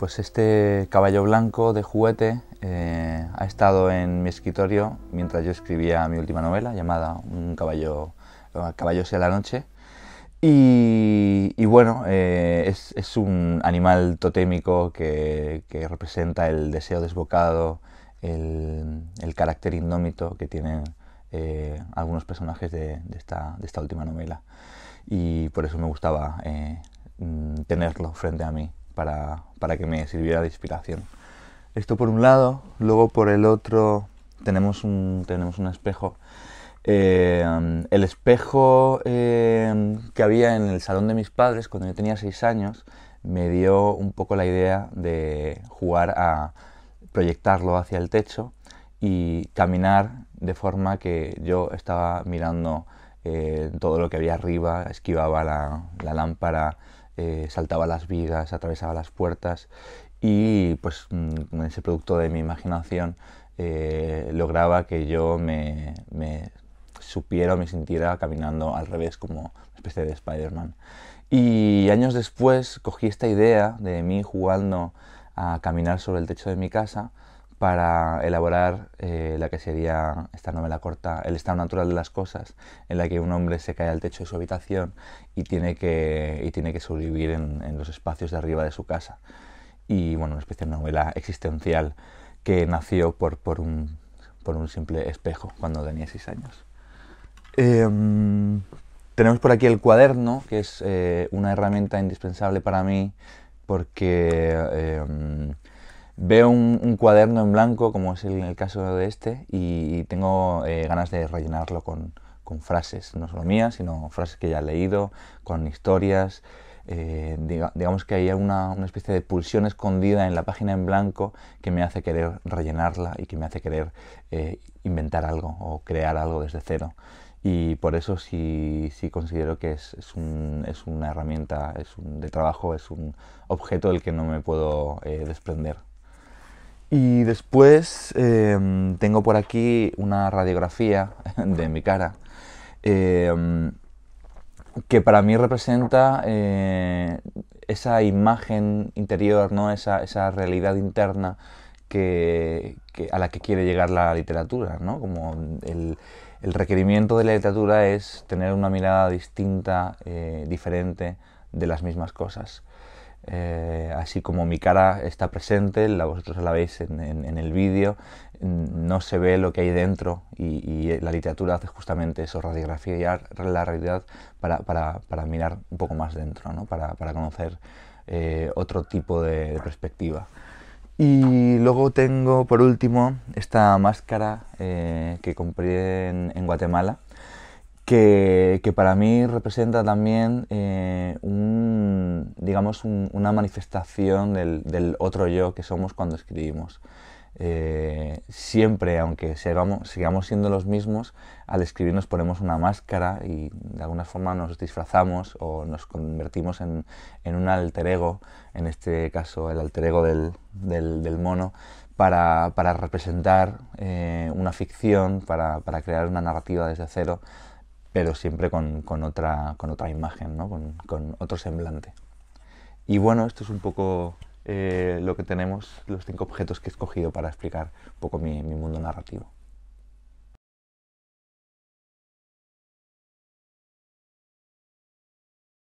Pues este caballo blanco de juguete eh, ha estado en mi escritorio mientras yo escribía mi última novela llamada Un caballo, caballos en la noche. Y, bueno, eh, es, un animal totémico que, representa el deseo desbocado, el, carácter indómito que tienen eh, algunos personajes de, de, esta, última novela. Y por eso me gustaba mm, tenerlo frente a mí para, que me sirviera de inspiración. Esto por un lado, luego por el otro tenemos un, tenemos un espejo. Eh, el espejo eh, que había en el salón de mis padres cuando yo tenía seis años me dio un poco la idea de jugar a proyectarlo hacia el techo y caminar de forma que yo estaba mirando eh, todo lo que había arriba, esquivaba la, la lámpara eh, saltaba las vigas, atravesaba las puertas y pues mm, ese producto de mi imaginación eh, lograba que yo me, me supiera o me sintiera caminando al revés como una especie de Spider-Man. Y años después cogí esta idea de mí jugando a caminar sobre el techo de mi casa para elaborar eh, la que sería esta novela corta, El estado natural de las cosas, en la que un hombre se cae al techo de su habitación y tiene que, tiene que sobrevivir en, los espacios de arriba de su casa. Y bueno, una especie de novela existencial que nació por, un, simple espejo cuando tenía seis años. Em, tenemos por aquí el cuaderno, que es eh, una herramienta indispensable para mí porque em, veo un, cuaderno en blanco, como es el, caso de este, y tengo eh, ganas de rellenarlo con, frases, no solo mías, sino frases que ya he leído, con historias. Eh, digamos que hay una, una, especie de pulsión escondida en la página en blanco que me hace querer rellenarla y que me hace querer eh, inventar algo o crear algo desde cero. Y por eso sí, sí considero que es, es, una herramienta es de trabajo, es un objeto del que no me puedo desprender. Y después em, tengo por aquí una radiografía de mi cara em, que para mí representa eh, esa imagen interior, ¿no? esa, realidad interna a la que quiere llegar la literatura. ¿no? Como el, requerimiento de la literatura es tener una mirada distinta, eh, diferente de las mismas cosas. Eh, así como mi cara está presente, la, vosotros la veis en, el vídeo, no se ve lo que hay dentro y, eh, la literatura hace justamente eso, y la realidad para, para, mirar un poco más dentro, ¿no? para, para, conocer eh, otro tipo de, perspectiva. Y luego tengo por último esta máscara que compré en, Guatemala, que, que, para mí representa también un digamos, una manifestación del, otro yo que somos cuando escribimos. Eh, siempre, aunque sigamos, siendo los mismos, al escribir nos ponemos una máscara y de alguna forma nos disfrazamos o nos convertimos en, un alter ego, en este caso el alter ego del, mono, para, representar eh, una ficción, para, crear una narrativa desde cero pero siempre con, con, otra, imagen, con otro semblante. Y bueno, esto es un poco eh, lo que tenemos, los cinco objetos que he escogido para explicar un poco mi mundo narrativo.